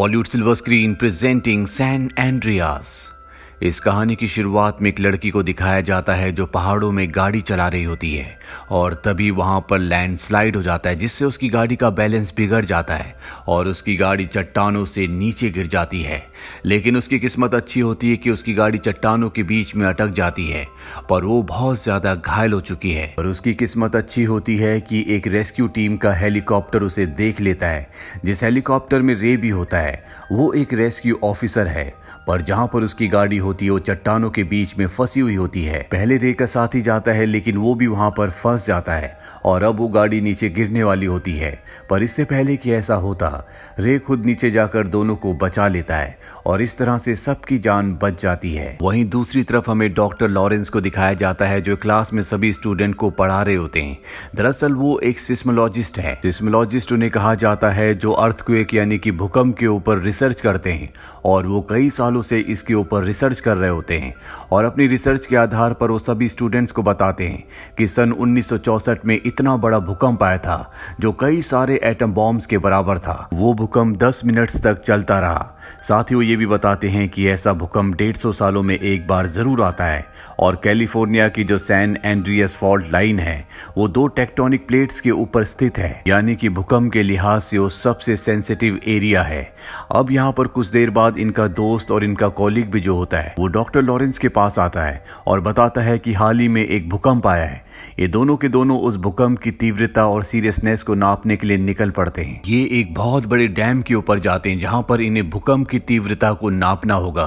Bollywood Silver Screen presenting San Andreas. इस कहानी की शुरुआत में एक लड़की को दिखाया जाता है जो पहाड़ों में गाड़ी चला रही होती है और तभी वहां पर लैंडस्लाइड हो जाता है जिससे उसकी गाड़ी का बैलेंस बिगड़ जाता है और उसकी गाड़ी चट्टानों से नीचे गिर जाती है लेकिन उसकी किस्मत अच्छी होती है कि उसकी गाड़ी चट्टानों के बीच में अटक जाती है पर वो बहुत ज़्यादा घायल हो चुकी है और उसकी किस्मत अच्छी होती है कि एक रेस्क्यू टीम का हेलीकॉप्टर उसे देख लेता है जिस हेलीकॉप्टर में रे भी होता है वो एक रेस्क्यू ऑफिसर है पर जहाँ पर उसकी गाड़ी होती है वो चट्टानों के बीच में फंसी हुई होती है पहले रे का साथ ही जाता है लेकिन वो भी वहाँ पर फंस जाता है और अब वो गाड़ी नीचे गिरने वाली होती है पर इससे पहले कि ऐसा होता रे खुद नीचे जाकर दोनों को बचा लेता है और इस तरह से सबकी जान बच जाती है वहीं दूसरी तरफ हमें डॉक्टर लॉरेंस को दिखाया जाता है जो क्लास में सभी स्टूडेंट को पढ़ा रहे होते हैं दरअसल वो एक सिस्मोलॉजिस्ट है सिस्मोलॉजिस्ट उन्हें कहा जाता है जो अर्थक्वेक यानी कि भूकंप के ऊपर रिसर्च करते हैं और वो कई सालों सालों से इसके ऊपर रिसर्च कर रहे होते हैं और अपनी रिसर्च के आधार पर वो सभी स्टूडेंट्स को बताते हैं कि सन उन्नीस में इतना बड़ा भूकंप आया था जो कई सारे एटम बॉम्ब्स के बराबर था वो भूकंप 10 मिनट्स तक चलता रहा साथ ही वो ये भी बताते हैं कि ऐसा भूकंप डेढ़ सौ सालों में एक बार ज़रूर आता है और कैलिफोर्निया की जो सैन एंड्रियस फॉल्ट लाइन है वो दो टेक्टोनिक प्लेट्स के ऊपर स्थित है यानी कि भूकंप के लिहाज से वो सबसे सेंसिटिव एरिया है अब यहाँ पर कुछ देर बाद इनका दोस्त और इनका कॉलिग भी जो होता है वो डॉक्टर लॉरेंस के पास आता है और बताता है कि हाल ही में एक भूकंप आया है ये दोनों के दोनों उस भूकंप की तीव्रता और सीरियसनेस को नापने के लिए निकल पड़ते हैं ये एक बहुत बड़े डैम के ऊपर जाते हैं जहां पर इन्हें भूकंप भूकंप की तीव्रता को नापना होगा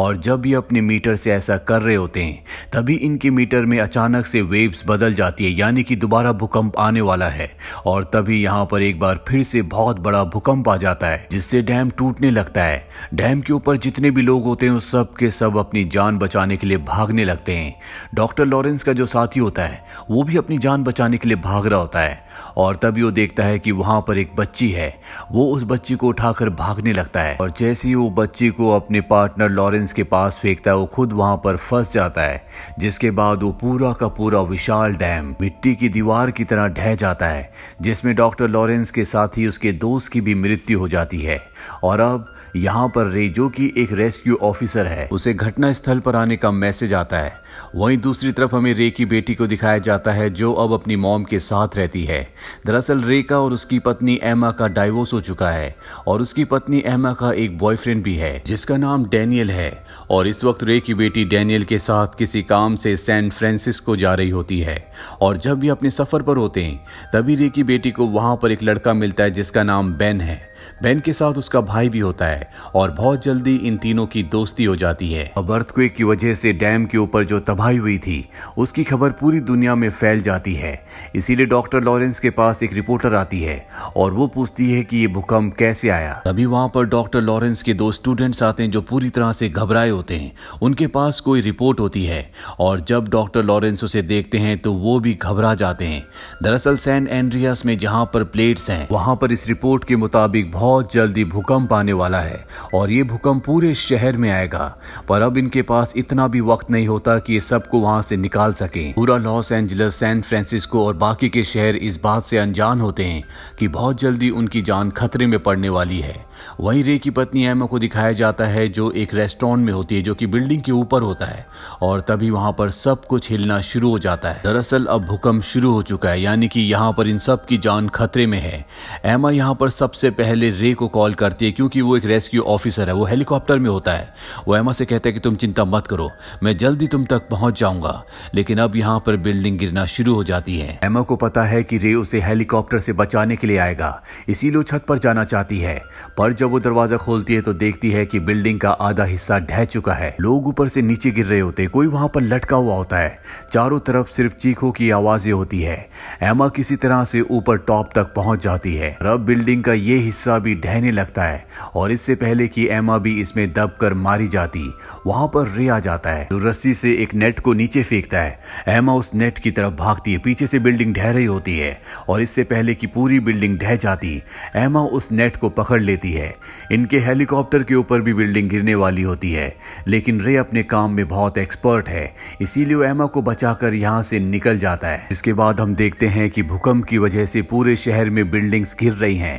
और जब ये अपने मीटर से ऐसा कर रहे होते हैं तभी इनके मीटर में अचानक से वेव्स बदल जाती है यानी कि दोबारा भूकंप आने वाला है और तभी यहाँ पर एक बार फिर से बहुत बड़ा भूकंप आ जाता है जिससे डैम टूटने लगता है डैम के ऊपर जितने भी लोग होते हैं उस सब के सब अपनी जान बचाने के लिए भागने लगते हैं डॉक्टर लॉरेंस का जो साथी होता है वो भी अपनी जान बचाने के लिए भाग रहा होता है और तभी वो देखता है कि वहाँ पर एक बच्ची है वो उस बच्ची को उठाकर भागने लगता है और जैसे ही वो बच्ची को अपने पार्टनर लॉरेंस के पास फेंकता है वो खुद वहाँ पर फंस जाता है जिसके बाद वो पूरा का पूरा विशाल डैम मिट्टी की दीवार की तरह ढह जाता है जिसमें डॉक्टर लॉरेंस के साथ ही उसके दोस्त की भी मृत्यु हो जाती है और अब यहाँ पर रेजो की एक रेस्क्यू ऑफिसर है उसे घटना स्थल पर आने का मैसेज आता है वहीं दूसरी तरफ हमें रे की बेटी को दिखाया जाता है जो अब अपनी मॉम के साथ रहती है दरअसल रे का और उसकी पत्नी एमा का डाइवोर्स हो चुका है और उसकी पत्नी एमा का एक बॉयफ्रेंड भी है जिसका नाम डैनियल है और इस वक्त रे की बेटी डैनियल के साथ किसी काम से सैन फ्रांसिस्को जा रही होती है और जब भी अपने सफर पर होते हैं तभी रे की बेटी को वहां पर एक लड़का मिलता है जिसका नाम बेन है बेन के साथ उसका भाई भी होता है और बहुत जल्दी इन तीनों की दोस्ती हो जाती है अब अर्थक्वेक की वजह से डैम के ऊपर जो तबाही हुई थी उसकी खबर पूरी दुनिया में फैल जाती है इसीलिए डॉक्टर लॉरेंस के पास एक रिपोर्टर आती है और वो पूछती है कि ये भूकंप कैसे आया तभी वहां पर डॉक्टर लॉरेंस के दो स्टूडेंट्स आते हैं जो पूरी तरह से घबराए होते हैं उनके पास कोई रिपोर्ट होती है और जब डॉक्टर लॉरेंस उसे देखते हैं तो वो भी घबरा जाते हैं दरअसल सैन एंड्रियास में जहां पर प्लेट्स हैं वहां पर इस रिपोर्ट के मुताबिक बहुत जल्दी भूकंप आने वाला है और ये भूकंप पूरे शहर में आएगा पर अब इनके पास इतना भी वक्त नहीं होता कि ये सबको वहां से निकाल सके पूरा लॉस एंजलस सैन फ्रांसिस्को और बाकी के शहर इस बात से अनजान होते हैं कि बहुत जल्दी उनकी जान खतरे में पड़ने वाली है वहीं रे की पत्नी एमा को दिखाया जाता है जो एक रेस्टोरेंट में होती है जो कि बिल्डिंग के ऊपर होता है और तभी वहां पर सब कुछ हिलना शुरू हो जाता है दरअसल अब भूकंप शुरू हो चुका है यानी कि यहाँ पर इन सब की जान खतरे में है एमा यहाँ पर सबसे पहले रे को कॉल करती है क्योंकि वो एक रेस्क्यू ऑफिसर है वो हेलीकॉप्टर में होता है वो एमा से कहते हैं कि तुम चिंता मत करो मैं जल्दी तुम तक पहुंच जाऊंगा लेकिन अब यहाँ पर बिल्डिंग गिरना शुरू हो जाती है एमा को पता है कि रे उसे हेलीकॉप्टर से बचाने के लिए आएगा इसीलिए छत पर जाना चाहती है पर जब वो दरवाजा खोलती है तो देखती है कि बिल्डिंग का आधा हिस्सा ढह चुका है लोग ऊपर से नीचे गिर रहे होते कोई वहां पर लटका हुआ होता है चारों तरफ सिर्फ चीखों की आवाजें होती है एमा किसी तरह से ऊपर टॉप तक पहुंच जाती है रब बिल्डिंग का ये हिस्सा भी ढहने लगता है और इससे पहले कि एमा भी इसमें दब मारी जाती वहां पर रे आ जाता है जो रस्सी से एक नेट को नीचे फेंकता है एमा उस नेट की तरफ भागती है पीछे से बिल्डिंग ढह रही होती है और इससे पहले कि पूरी बिल्डिंग ढह जाती एमा उस नेट को पकड़ लेती है होती है इनके हेलीकॉप्टर के ऊपर भी बिल्डिंग गिरने वाली होती है लेकिन रे अपने काम में बहुत एक्सपर्ट है इसीलिए वो एमा को बचाकर यहाँ से निकल जाता है इसके बाद हम देखते हैं कि भूकंप की वजह से पूरे शहर में बिल्डिंग्स गिर रही हैं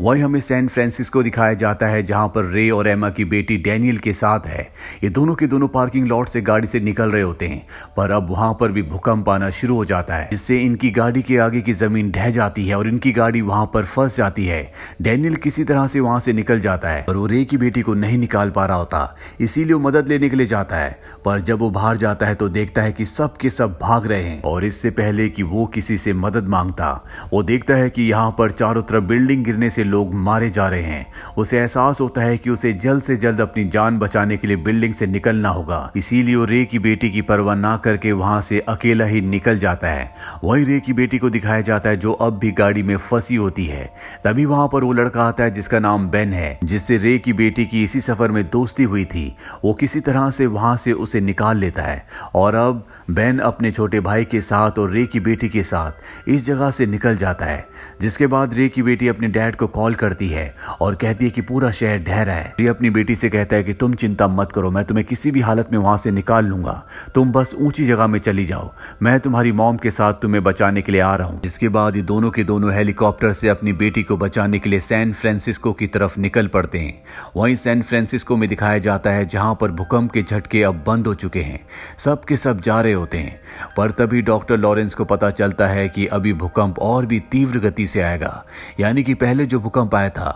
वही हमें सैन फ्रांसिस्को दिखाया जाता है जहां पर रे और एमा की बेटी डैनियल के साथ है ये दोनों के दोनों पार्किंग लॉट से गाड़ी से निकल रहे होते हैं पर अब वहां पर भी भूकंप आना शुरू हो जाता है जिससे इनकी गाड़ी के आगे की जमीन ढह जाती है और इनकी गाड़ी वहां पर फंस जाती है डैनियल किसी तरह से वहां वहां से निकल जाता है पर वो रे की बेटी को नहीं निकाल पा रहा होता इसीलिए वो मदद लेने के लिए जाता है पर जब वो बाहर जाता है तो देखता है कि सब के सब भाग रहे हैं और इससे पहले कि वो किसी से मदद मांगता वो देखता है कि यहाँ पर चारों तरफ बिल्डिंग गिरने से लोग मारे जा रहे हैं उसे एहसास होता है कि उसे जल्द से जल्द अपनी जान बचाने के लिए बिल्डिंग से निकलना होगा इसीलिए वो रे की बेटी की परवाह ना करके वहां से अकेला ही निकल जाता है वही रे की बेटी को दिखाया जाता है जो अब भी गाड़ी में फंसी होती है तभी वहां पर वो लड़का आता है जिसका नाम बेन है जिससे रे की बेटी की इसी सफर में दोस्ती हुई थी वो किसी तरह से वहां से उसे निकाल लेता है और अब बेन अपने छोटे भाई के साथ और रे की बेटी के साथ इस जगह से निकल जाता है जिसके बाद रे की बेटी अपने डैड को कॉल करती है और कहती है कि पूरा शहर ढहरा है रे अपनी बेटी से कहता है कि तुम चिंता मत करो मैं तुम्हें किसी भी हालत में वहां से निकाल लूंगा तुम बस ऊंची जगह में चली जाओ मैं तुम्हारी मॉम के साथ तुम्हें बचाने के लिए आ रहा हूँ जिसके बाद ये दोनों के दोनों हेलीकॉप्टर से अपनी बेटी को बचाने के लिए सैन फ्रांसिस्को की तरफ तरफ निकल पड़ते हैं वहीं सैन फ्रांसिस्को में दिखाया जाता है जहां पर भूकंप के झटके अब बंद हो चुके हैं सब के सब जा रहे होते हैं पर तभी डॉक्टर लॉरेंस को पता चलता है कि अभी भूकंप और भी तीव्र गति से आएगा यानी कि पहले जो भूकंप आया था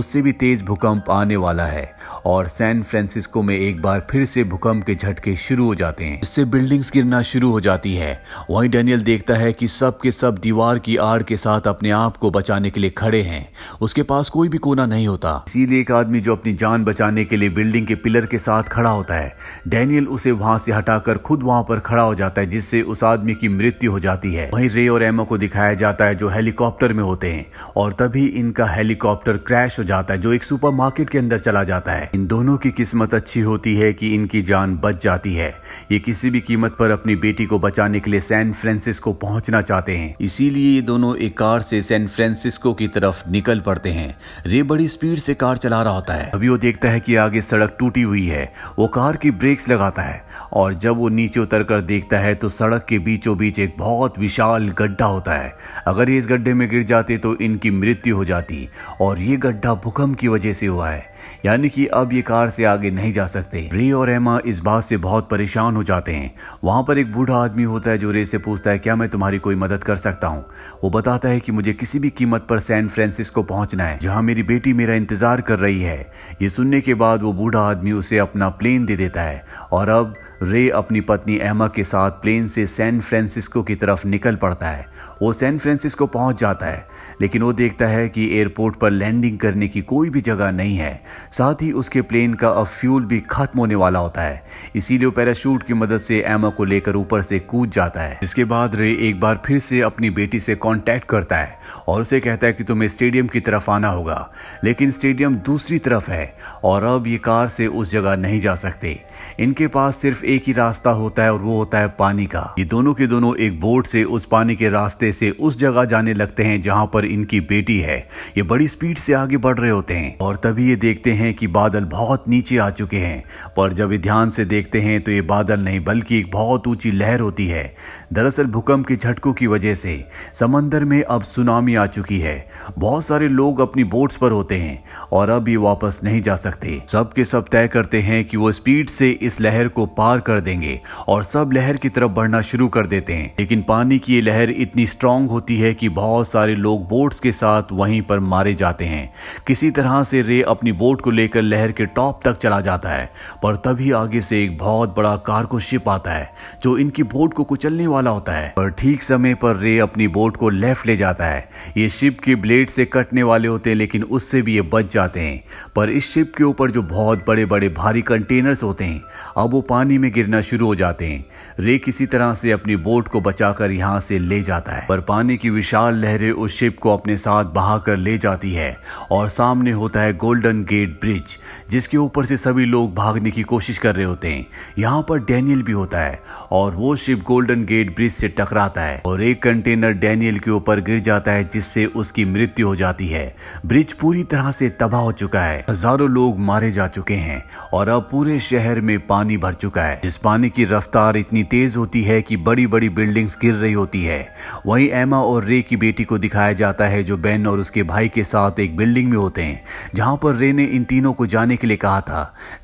उससे भी तेज भूकंप आने वाला है और सैन फ्रांसिस्को में एक बार फिर से भूकंप के झटके शुरू हो जाते हैं इससे बिल्डिंग्स गिरना शुरू हो जाती है वहीं डेनियल देखता है कि सब के सब दीवार की आड़ के साथ अपने आप को बचाने के लिए खड़े हैं उसके पास कोई भी कोना नहीं होता इसीलिए एक आदमी जो अपनी जान बचाने के लिए बिल्डिंग के पिलर के साथ खड़ा होता है डैनियल उसे वहां से हटाकर खुद वहां पर खड़ा हो जाता है जिससे उस आदमी की मृत्यु हो जाती है वहीं रे और एमो को दिखाया जाता है जो हेलीकॉप्टर में होते हैं और तभी इनका हेलीकॉप्टर क्रैश हो जाता है जो एक सुपरमार्केट के अंदर चला जाता है इन दोनों की किस्मत अच्छी होती है कि इनकी जान बच जाती है ये किसी भी कीमत पर अपनी बेटी को बचाने के लिए सैन फ्रांसिस्को पहुंचना चाहते हैं इसीलिए ये दोनों एक कार से सैन फ्रांसिस्को की तरफ निकल पड़ते हैं रे बड़ी स्पीड से कार चला रहा होता है अभी वो देखता है कि आगे सड़क टूटी हुई है वो कार की ब्रेक्स लगाता है और जब वो नीचे उतर कर देखता है तो सड़क के बीचों बीच एक बहुत विशाल गड्ढा होता है अगर ये इस गड्ढे में गिर जाते तो इनकी मृत्यु हो जाती और ये गड्ढा भूकंप की वजह से हुआ है यानी कि अब ये कार से आगे नहीं जा सकते रे और एमा इस बात से बहुत परेशान हो जाते हैं वहां पर एक बूढ़ा आदमी होता है जो रे से पूछता है क्या मैं तुम्हारी कोई मदद कर सकता हूँ वो बताता है कि मुझे किसी भी कीमत पर सैन फ्रांसिस्को पहुंचना है जहाँ मेरी बेटी मेरा मेरा इंतज़ार कर रही है ये सुनने के बाद वो बूढ़ा आदमी उसे अपना प्लेन दे देता है और अब रे अपनी पत्नी एमा के साथ प्लेन से सैन फ्रांसिस्को की तरफ निकल पड़ता है वो सैन फ्रांसिस्को पहुंच जाता है लेकिन वो देखता है कि एयरपोर्ट पर लैंडिंग करने की कोई भी जगह नहीं है साथ ही उसके प्लेन का अब फ्यूल भी खत्म होने वाला होता है इसीलिए वो पैराशूट की मदद से एमा को लेकर ऊपर से कूद जाता है इसके बाद रे एक बार फिर से अपनी बेटी से कॉन्टैक्ट करता है और उसे कहता है कि तुम्हें स्टेडियम की तरफ आना होगा लेकिन स्टेडियम दूसरी तरफ है और अब ये कार से उस जगह नहीं जा सकते इनके पास सिर्फ एक ही रास्ता होता है और वो होता है पानी का ये दोनों के दोनों एक बोट से उस पानी के रास्ते से उस जगह जाने लगते हैं जहां पर इनकी बेटी है ये बड़ी स्पीड से आगे बढ़ रहे होते हैं और तभी ये देखते हैं कि बादल बहुत नीचे आ चुके हैं पर जब ये ध्यान से देखते हैं तो ये बादल नहीं बल्कि एक बहुत ऊंची लहर होती है दरअसल भूकंप के झटकों की वजह से समंदर में अब सुनामी आ चुकी है बहुत सारे लोग अपनी बोट्स पर होते हैं और अब ये वापस नहीं जा सकते सब के सब तय करते हैं कि वो स्पीड से से इस लहर को पार कर देंगे और सब लहर की तरफ बढ़ना शुरू कर देते हैं लेकिन पानी की ये लहर इतनी स्ट्रांग होती है कि बहुत सारे लोग बोट्स के साथ वहीं पर मारे जाते हैं किसी तरह से रे अपनी बोट को लेकर लहर के टॉप तक चला जाता है पर तभी आगे से एक बहुत बड़ा कार्गो शिप आता है जो इनकी बोट को कुचलने वाला होता है पर ठीक समय पर रे अपनी बोट को लेफ्ट ले जाता है ये शिप की ब्लेड से कटने वाले होते हैं लेकिन उससे भी ये बच जाते हैं पर इस शिप के ऊपर जो बहुत बड़े बड़े भारी कंटेनर्स होते हैं हैं अब वो पानी में गिरना शुरू हो जाते हैं रे किसी तरह से अपनी बोट को बचाकर यहाँ से ले जाता है पर पानी की विशाल लहरें उस शिप को अपने साथ बहाकर ले जाती है और सामने होता है गोल्डन गेट ब्रिज जिसके ऊपर से सभी लोग भागने की कोशिश कर रहे होते हैं यहाँ पर डैनियल भी होता है और वो शिप गोल्डन गेट ब्रिज से टकराता है और एक कंटेनर डैनियल के ऊपर गिर जाता है जिससे उसकी मृत्यु हो जाती है ब्रिज पूरी तरह से तबाह हो चुका है हजारों लोग मारे जा चुके हैं और अब पूरे शहर में में पानी भर चुका है जिस पानी की रफ्तार इतनी तेज होती है कि बड़ी बड़ी बिल्डिंग्स गिर रही होती है वही एमा और रे की बेटी को दिखाया जाता है जो बेन और उसके भाई के साथ एक बिल्डिंग में होते हैं जहां पर रे ने इन तीनों को जाने के लिए कहा था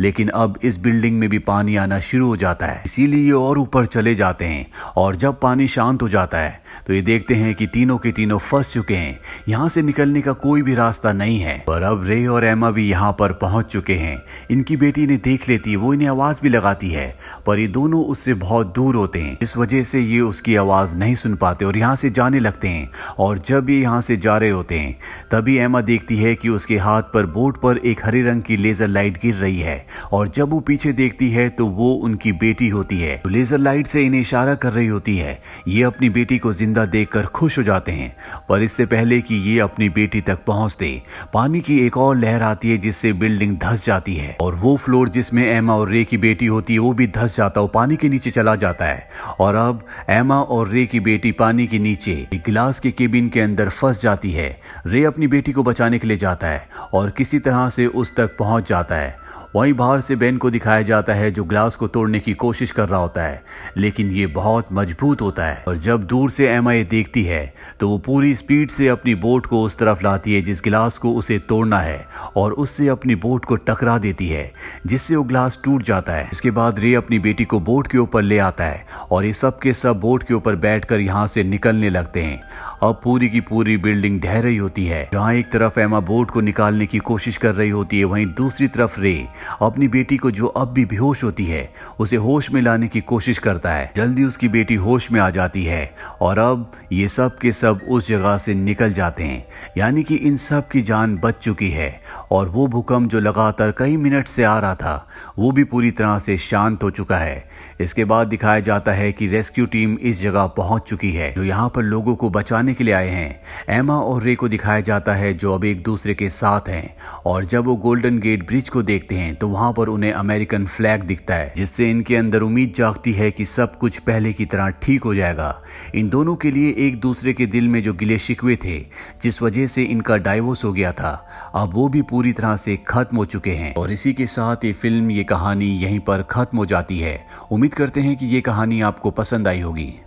लेकिन अब इस बिल्डिंग में भी पानी आना शुरू हो जाता है इसीलिए ये और ऊपर चले जाते हैं और जब पानी शांत हो जाता है तो ये देखते हैं कि तीनों के तीनों फंस चुके हैं यहाँ से निकलने का कोई भी रास्ता नहीं है पर अब रे और एमा भी यहाँ पर पहुंच चुके हैं इनकी बेटी ने देख लेती है वो इन्हें आवाज़ भी लगाती है पर ये दोनों उससे बहुत दूर होते हैं इस वजह से ये उसकी आवाज़ नहीं सुन पाते और यहाँ से जाने लगते हैं और जब ये यहाँ से जा रहे होते हैं तभी एमा देखती है कि उसके हाथ पर बोर्ड पर एक हरे रंग की लेज़र लाइट गिर रही है और जब वो पीछे देखती है तो वो उनकी बेटी होती है तो लेज़र लाइट से इन्हें इशारा कर रही होती है ये अपनी बेटी को जिंदा देख खुश हो जाते हैं पर इससे पहले कि ये अपनी बेटी तक पहुंचते पानी की एक और लहर आती है जिससे बिल्डिंग धस जाती है और वो फ्लोर जिसमें एमा और रे की बेटी होती है वो भी धस जाता है पानी के नीचे चला जाता है और अब एमा और रे की बेटी पानी के नीचे एक गिलास के केबिन के अंदर फंस जाती है रे अपनी बेटी को बचाने के लिए जाता है और किसी तरह से उस तक पहुंच जाता है वहीं बाहर से बेन को दिखाया जाता है जो ग्लास को तोड़ने की कोशिश कर रहा होता है लेकिन ये बहुत मजबूत होता है और जब दूर से एमा ये देखती है तो वो पूरी स्पीड से अपनी बोट को उस तरफ लाती है जिस गिलास को उसे तोड़ना है और उससे अपनी बोट को टकरा देती है जिससे वो ग्लास टूट जाता है इसके बाद रे अपनी बेटी को बोट के ऊपर ले आता है और ये सब के सब बोट के ऊपर कर यहाँ से निकलने लगते हैं अब पूरी की पूरी बिल्डिंग ढह रही होती है जहाँ एक तरफ एमा बोट को निकालने की कोशिश कर रही होती है वहीं दूसरी तरफ रे अपनी बेटी को जो अब भी बेहोश होती है उसे होश में लाने की कोशिश करता है जल्दी उसकी बेटी होश में आ जाती है और अब ये सब के सब उस जगह से निकल जाते हैं यानी कि इन सब की जान बच चुकी है और वो भूकंप जो लगातार कई मिनट से आ रहा था वो भी पूरी तरह से शांत हो चुका है इसके बाद दिखाया जाता है कि रेस्क्यू टीम इस जगह पहुंच चुकी है जो यहाँ पर लोगों को बचाने के लिए आए हैं एमा और रे को दिखाया जाता है जो अब एक दूसरे के साथ हैं और जब वो गोल्डन गेट ब्रिज को देखते हैं तो वहाँ पर उन्हें अमेरिकन फ्लैग दिखता है जिससे इनके अंदर उम्मीद जागती है कि सब कुछ पहले की तरह ठीक हो जाएगा इन दोनों के लिए एक दूसरे के दिल में जो गिले शिकवे थे जिस वजह से इनका डाइवोर्स हो गया था अब वो भी पूरी तरह से खत्म हो चुके हैं और इसी के साथ ये फिल्म ये कहानी यहीं पर खत्म हो जाती है उम्मीद करते हैं कि ये कहानी आपको पसंद आई होगी